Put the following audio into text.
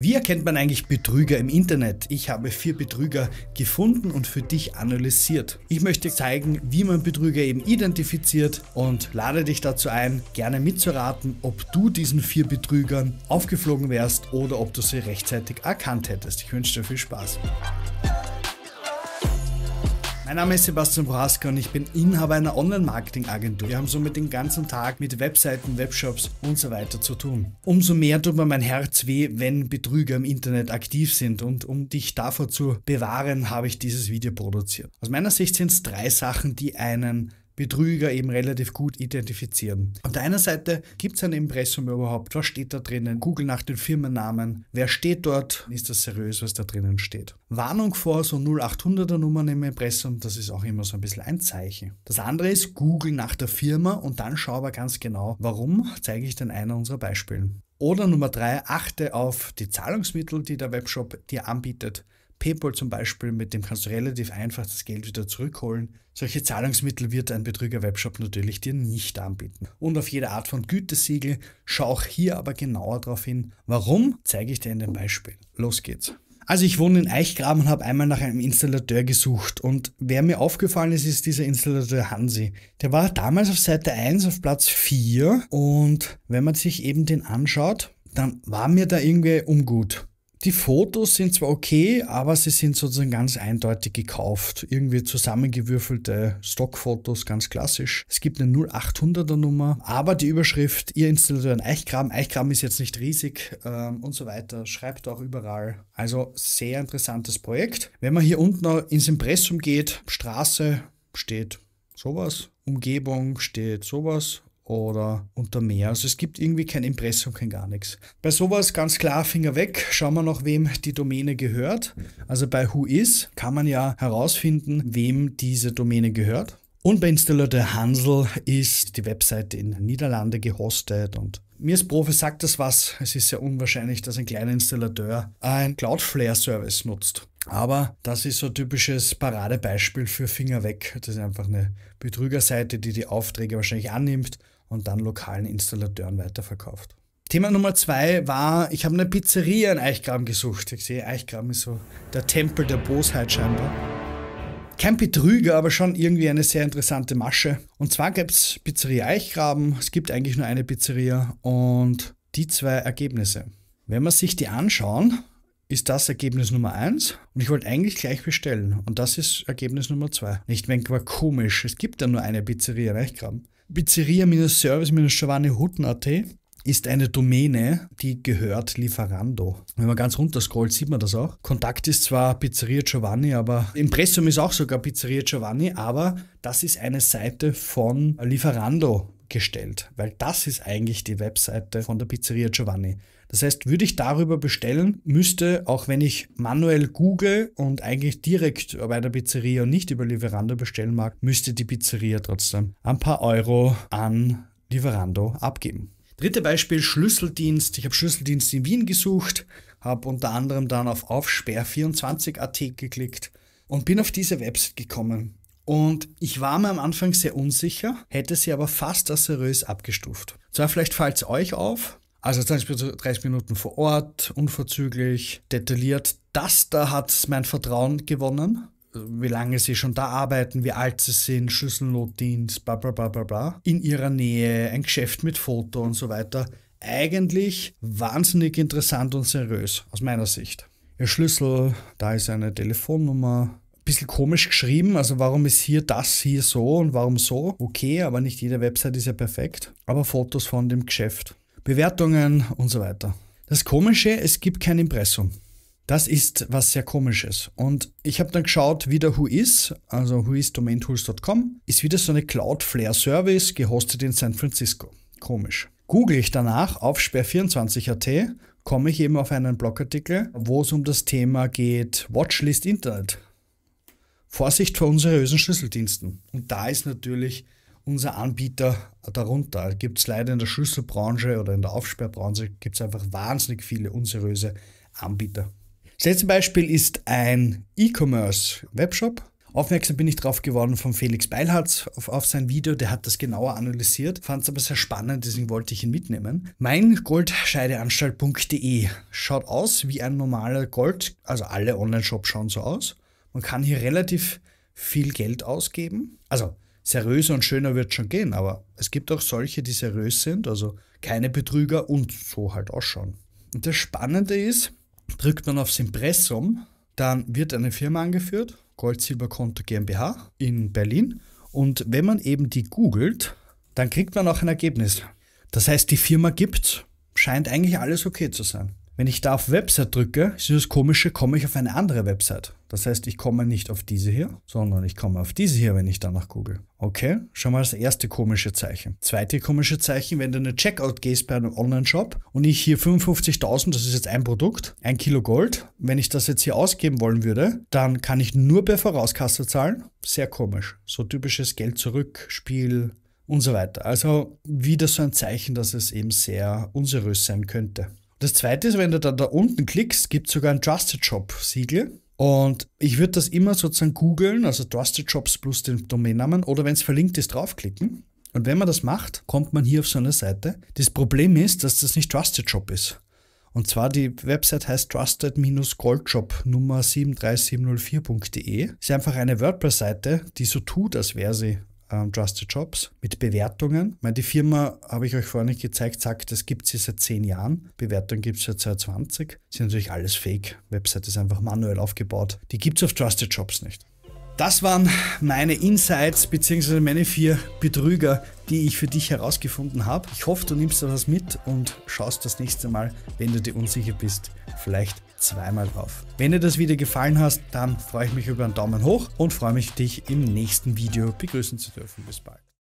Wie erkennt man eigentlich Betrüger im Internet? Ich habe vier Betrüger gefunden und für dich analysiert. Ich möchte zeigen, wie man Betrüger eben identifiziert und lade dich dazu ein, gerne mitzuraten, ob du diesen vier Betrügern aufgeflogen wärst oder ob du sie rechtzeitig erkannt hättest. Ich wünsche dir viel Spaß. Mein Name ist Sebastian Brohaska und ich bin Inhaber einer Online-Marketing-Agentur. Wir haben somit den ganzen Tag mit Webseiten, Webshops und so weiter zu tun. Umso mehr tut mir mein Herz weh, wenn Betrüger im Internet aktiv sind und um dich davor zu bewahren, habe ich dieses Video produziert. Aus meiner Sicht sind es drei Sachen, die einen Betrüger eben relativ gut identifizieren. Auf der einen Seite gibt es ein Impressum überhaupt, was steht da drinnen? Google nach den Firmennamen, wer steht dort, ist das seriös, was da drinnen steht. Warnung vor so 0800er Nummern im Impressum, das ist auch immer so ein bisschen ein Zeichen. Das andere ist Google nach der Firma und dann schau aber ganz genau, warum, zeige ich dann einer unserer Beispiele. Oder Nummer drei, achte auf die Zahlungsmittel, die der Webshop dir anbietet. PayPal zum Beispiel, mit dem kannst du relativ einfach das Geld wieder zurückholen. Solche Zahlungsmittel wird ein Betrüger-Webshop natürlich dir nicht anbieten. Und auf jede Art von Gütesiegel, schau auch hier aber genauer drauf hin. Warum, zeige ich dir in dem Beispiel. Los geht's. Also ich wohne in Eichgraben und habe einmal nach einem Installateur gesucht und wer mir aufgefallen ist, ist dieser Installateur Hansi. Der war damals auf Seite 1 auf Platz 4 und wenn man sich eben den anschaut, dann war mir da irgendwie ungut. Die Fotos sind zwar okay, aber sie sind sozusagen ganz eindeutig gekauft. Irgendwie zusammengewürfelte Stockfotos, ganz klassisch. Es gibt eine 0800er Nummer, aber die Überschrift, ihr installiert einen Eichgraben. Eichgraben ist jetzt nicht riesig ähm, und so weiter. Schreibt auch überall. Also sehr interessantes Projekt. Wenn man hier unten ins Impressum geht, Straße steht sowas, Umgebung steht sowas oder unter mehr. Also es gibt irgendwie kein Impressum, kein gar nichts. Bei sowas ganz klar Finger weg. Schauen wir noch, wem die Domäne gehört. Also bei Whois kann man ja herausfinden, wem diese Domäne gehört. Und bei Installateur Hansel ist die Webseite in Niederlande gehostet und mir als Profi sagt das was. Es ist sehr unwahrscheinlich, dass ein kleiner Installateur ein Cloudflare-Service nutzt. Aber das ist so ein typisches Paradebeispiel für Finger weg. Das ist einfach eine Betrügerseite, die die Aufträge wahrscheinlich annimmt und dann lokalen Installateuren weiterverkauft. Thema Nummer zwei war, ich habe eine Pizzeria in Eichgraben gesucht. Ich sehe, Eichgraben ist so der Tempel der Bosheit scheinbar. Kein Betrüger, aber schon irgendwie eine sehr interessante Masche. Und zwar gibt es Pizzeria Eichgraben, es gibt eigentlich nur eine Pizzeria und die zwei Ergebnisse. Wenn man sich die anschauen, ist das Ergebnis Nummer eins und ich wollte eigentlich gleich bestellen und das ist Ergebnis Nummer zwei. Nicht wenn komisch, es gibt da nur eine Pizzeria in Eichgraben pizzeria service giovanni ist eine Domäne, die gehört Lieferando. Wenn man ganz runter scrollt, sieht man das auch. Kontakt ist zwar Pizzeria Giovanni, aber Impressum ist auch sogar Pizzeria Giovanni, aber das ist eine Seite von Lieferando gestellt, weil das ist eigentlich die Webseite von der Pizzeria Giovanni. Das heißt, würde ich darüber bestellen, müsste, auch wenn ich manuell google und eigentlich direkt bei der Pizzeria und nicht über Lieferando bestellen mag, müsste die Pizzeria trotzdem ein paar Euro an Lieferando abgeben. Dritte Beispiel, Schlüsseldienst. Ich habe Schlüsseldienst in Wien gesucht, habe unter anderem dann auf Aufsperr24.at geklickt und bin auf diese Website gekommen. Und ich war mir am Anfang sehr unsicher, hätte sie aber fast als seriös abgestuft. Zwar vielleicht fällt es euch auf, also 30 Minuten vor Ort, unverzüglich, detailliert. Das da hat mein Vertrauen gewonnen. Wie lange sie schon da arbeiten, wie alt sie sind, Schlüsselnotdienst, bla bla bla bla bla. In ihrer Nähe, ein Geschäft mit Foto und so weiter. Eigentlich wahnsinnig interessant und seriös, aus meiner Sicht. Ihr Schlüssel, da ist eine Telefonnummer, bisschen komisch geschrieben. Also warum ist hier das hier so und warum so? Okay, aber nicht jede Website ist ja perfekt. Aber Fotos von dem Geschäft. Bewertungen und so weiter. Das Komische, es gibt kein Impressum. Das ist was sehr komisches. Und ich habe dann geschaut, wie der also Whois, also whoisdomaintools.com, ist wieder so eine Cloudflare-Service, gehostet in San Francisco. Komisch. Google ich danach auf sperr24.at, komme ich eben auf einen Blogartikel, wo es um das Thema geht, Watchlist Internet. Vorsicht vor unseriösen Schlüsseldiensten. Und da ist natürlich unser Anbieter darunter. Also gibt es leider in der Schlüsselbranche oder in der Aufsperrbranche gibt es einfach wahnsinnig viele unseriöse Anbieter. Das letzte Beispiel ist ein E-Commerce-Webshop. Aufmerksam bin ich drauf geworden von Felix Beilharz auf, auf, sein Video, der hat das genauer analysiert, fand es aber sehr spannend, deswegen wollte ich ihn mitnehmen. Mein Goldscheideanstalt.de schaut aus wie ein normaler Gold, also alle Online-Shops schauen so aus. Man kann hier relativ viel Geld ausgeben. Also seriöser und schöner wird schon gehen, aber es gibt auch solche, die seriös sind, also keine Betrüger und so halt auch schon. Und das Spannende ist, drückt man aufs Impressum, dann wird eine Firma angeführt, Gold Silber Konto GmbH in Berlin und wenn man eben die googelt, dann kriegt man auch ein Ergebnis. Das heißt, die Firma gibt, scheint eigentlich alles okay zu sein. Wenn ich da auf Website drücke, ist das Komische, komme ich auf eine andere Website. Das heißt, ich komme nicht auf diese hier, sondern ich komme auf diese hier, wenn ich danach google. Okay, schon mal das erste komische Zeichen. Zweite komische Zeichen, wenn du eine Checkout gehst bei einem Online-Shop und ich hier 55.000, das ist jetzt ein Produkt, ein Kilo Gold, wenn ich das jetzt hier ausgeben wollen würde, dann kann ich nur per Vorauskasse zahlen. Sehr komisch. So typisches Geld zurück, Spiel, und so weiter. Also wieder so ein Zeichen, dass es eben sehr unseriös sein könnte. Das zweite ist, wenn du da, da unten klickst, gibt es sogar ein Trusted Shop Siegel. Und ich würde das immer sozusagen googeln, also Trusted Shops plus den Domainnamen oder wenn es verlinkt ist, draufklicken. Und wenn man das macht, kommt man hier auf so eine Seite. Das Problem ist, dass das nicht Trusted Shop ist. Und zwar die Website heißt trusted-goldshop nummer 73704.de. Ist einfach eine WordPress-Seite, die so tut, als wäre sie ähm, Trusted Jobs mit Bewertungen. Ich meine, die Firma, habe ich euch vorhin nicht gezeigt, sagt, das gibt sie seit zehn Jahren. Bewertungen gibt es seit 2020. Das ist natürlich alles fake. Website ist einfach manuell aufgebaut. Die gibt es auf Trusted Jobs nicht. Das waren meine Insights bzw. meine vier Betrüger, die ich für dich herausgefunden habe. Ich hoffe, du nimmst da was mit und schaust das nächste Mal, wenn du dir unsicher bist, vielleicht zweimal drauf. Wenn dir das Video gefallen hat, dann freue ich mich über einen Daumen hoch und freue mich, dich im nächsten Video begrüßen zu dürfen. Bis bald.